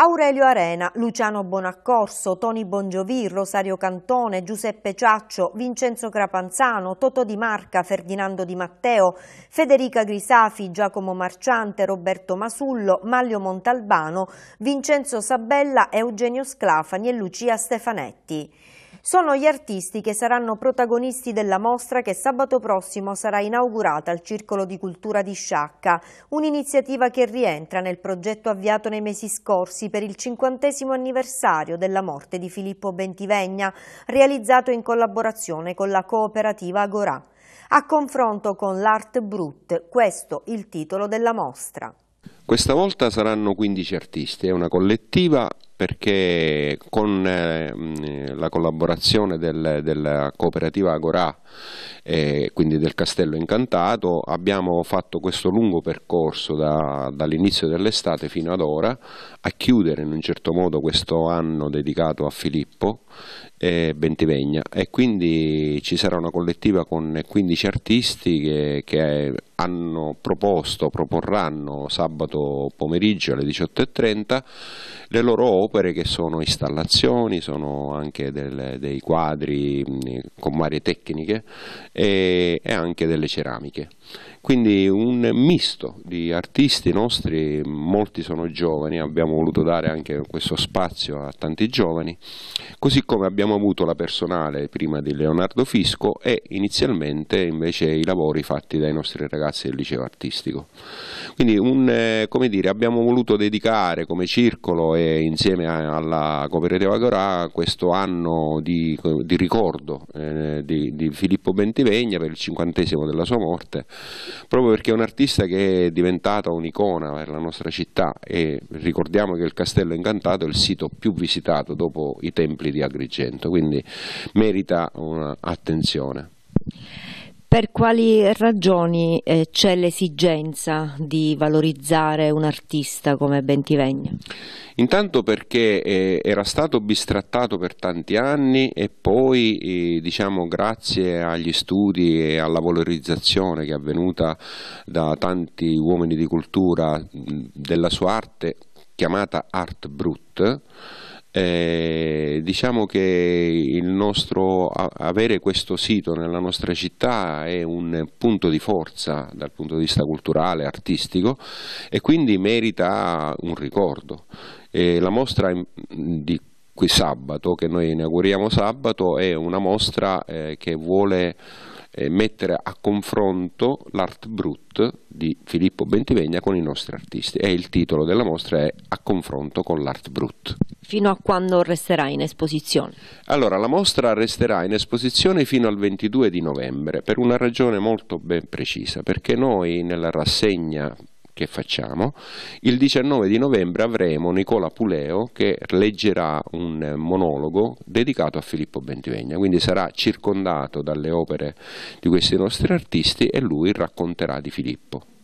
Aurelio Arena, Luciano Bonaccorso, Toni Bongiovì, Rosario Cantone, Giuseppe Ciaccio, Vincenzo Crapanzano, Toto Di Marca, Ferdinando Di Matteo, Federica Grisafi, Giacomo Marciante, Roberto Masullo, Maglio Montalbano, Vincenzo Sabella, Eugenio Sclafani e Lucia Stefanetti. Sono gli artisti che saranno protagonisti della mostra che sabato prossimo sarà inaugurata al Circolo di Cultura di Sciacca, un'iniziativa che rientra nel progetto avviato nei mesi scorsi per il cinquantesimo anniversario della morte di Filippo Bentivegna, realizzato in collaborazione con la cooperativa Agorà. A confronto con l'Art Brut, questo il titolo della mostra. Questa volta saranno 15 artisti, è una collettiva perché con eh, la collaborazione del, della cooperativa Agorà eh, quindi del Castello Incantato abbiamo fatto questo lungo percorso da, dall'inizio dell'estate fino ad ora a chiudere in un certo modo questo anno dedicato a Filippo eh, Bentivegna e quindi ci sarà una collettiva con 15 artisti che, che hanno proposto, proporranno sabato pomeriggio alle 18.30 le loro opere che sono installazioni, sono anche delle, dei quadri mm, con varie tecniche e, e anche delle ceramiche quindi un misto di artisti nostri, molti sono giovani, abbiamo voluto dare anche questo spazio a tanti giovani, così come abbiamo avuto la personale prima di Leonardo Fisco e inizialmente invece i lavori fatti dai nostri ragazzi ragazzi del liceo artistico. Quindi un, eh, come dire, abbiamo voluto dedicare come circolo e insieme alla cooperativa Agorà questo anno di, di ricordo eh, di, di, Filippo Bentivegna per il cinquantesimo della sua morte, proprio perché è un artista che è diventato un'icona per la nostra città e ricordiamo che il Castello Incantato è il sito più visitato dopo i templi di Agrigento, quindi merita un'attenzione. Per quali ragioni eh, c'è l'esigenza di valorizzare un artista come Bentivegna? Intanto perché eh, era stato bistrattato per tanti anni e poi eh, diciamo grazie agli studi e alla valorizzazione che è avvenuta da tanti uomini di cultura mh, della sua arte chiamata Art Brut eh, diciamo che il nostro, avere questo sito nella nostra città è un punto di forza dal punto di vista culturale, artistico e quindi merita un ricordo. Eh, la mostra di qui sabato, che noi inauguriamo sabato, è una mostra eh, che vuole eh, mettere a confronto l'art brut di Filippo Bentivegna con i nostri artisti e il titolo della mostra è A confronto con l'art brut. Fino a quando resterà in esposizione? Allora, la mostra resterà in esposizione fino al 22 di novembre per una ragione molto ben precisa, perché noi nella rassegna che facciamo. Il 19 di novembre avremo Nicola Puleo che leggerà un eh, monologo dedicato a Filippo Bentivegna, quindi sarà circondato dalle opere di questi nostri artisti e lui racconterà di Filippo.